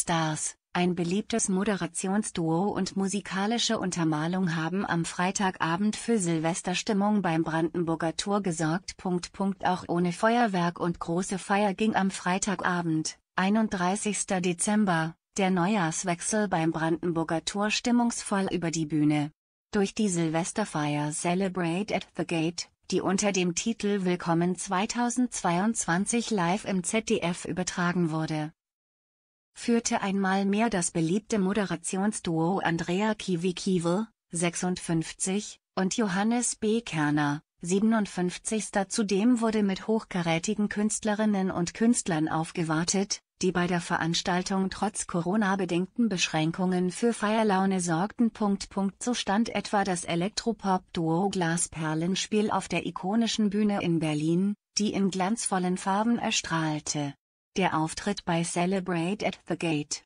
Stars, ein beliebtes Moderationsduo und musikalische Untermalung haben am Freitagabend für Silvesterstimmung beim Brandenburger Tor gesorgt. Auch ohne Feuerwerk und große Feier ging am Freitagabend, 31. Dezember, der Neujahrswechsel beim Brandenburger Tor stimmungsvoll über die Bühne. Durch die Silvesterfeier Celebrate at the Gate, die unter dem Titel Willkommen 2022 live im ZDF übertragen wurde führte einmal mehr das beliebte Moderationsduo Andrea Kiwi-Kiewe, 56, und Johannes B. Kerner, 57. Zudem wurde mit hochkarätigen Künstlerinnen und Künstlern aufgewartet, die bei der Veranstaltung trotz Corona-bedingten Beschränkungen für Feierlaune sorgten. Punkt, Punkt, So stand etwa das Elektropop-Duo Glasperlenspiel auf der ikonischen Bühne in Berlin, die in glanzvollen Farben erstrahlte. Der Auftritt bei Celebrate at the Gate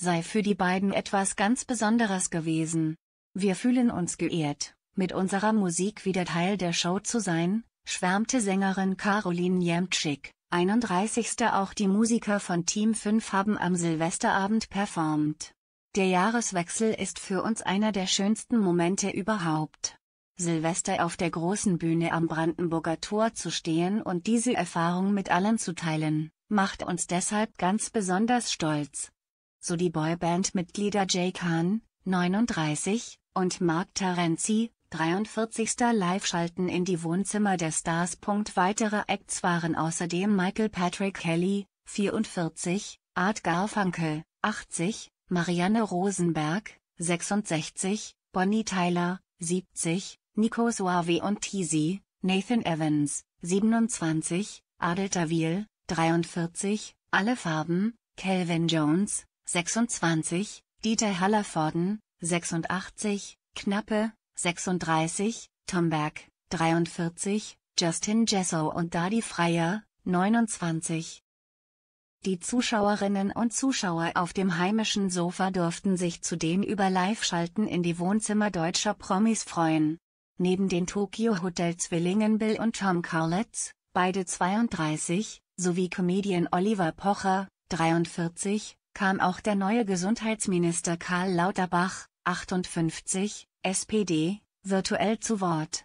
sei für die beiden etwas ganz Besonderes gewesen. Wir fühlen uns geehrt, mit unserer Musik wieder Teil der Show zu sein, schwärmte Sängerin Caroline Jemtschik. 31. Auch die Musiker von Team 5 haben am Silvesterabend performt. Der Jahreswechsel ist für uns einer der schönsten Momente überhaupt. Silvester auf der großen Bühne am Brandenburger Tor zu stehen und diese Erfahrung mit allen zu teilen, macht uns deshalb ganz besonders stolz. So die Boyband-Mitglieder Jay Khan, 39, und Mark Terenzi, 43. Live-Schalten in die Wohnzimmer der Stars. Weitere Acts waren außerdem Michael Patrick Kelly, 44, Art Garfunkel, 80, Marianne Rosenberg, 66, Bonnie Tyler, 70, Nico Suave und Tisi, Nathan Evans, 27, Adel Tawil, 43, alle Farben, Calvin Jones, 26, Dieter Hallervorden, 86, Knappe, 36, Tom Beck, 43, Justin Jesso und Dadi Freier, 29. Die Zuschauerinnen und Zuschauer auf dem heimischen Sofa durften sich zudem über Live-Schalten in die Wohnzimmer deutscher Promis freuen. Neben den Tokyo Hotel Zwillingen Bill und Tom Carlitz, beide 32, sowie Comedian Oliver Pocher, 43, kam auch der neue Gesundheitsminister Karl Lauterbach, 58, SPD, virtuell zu Wort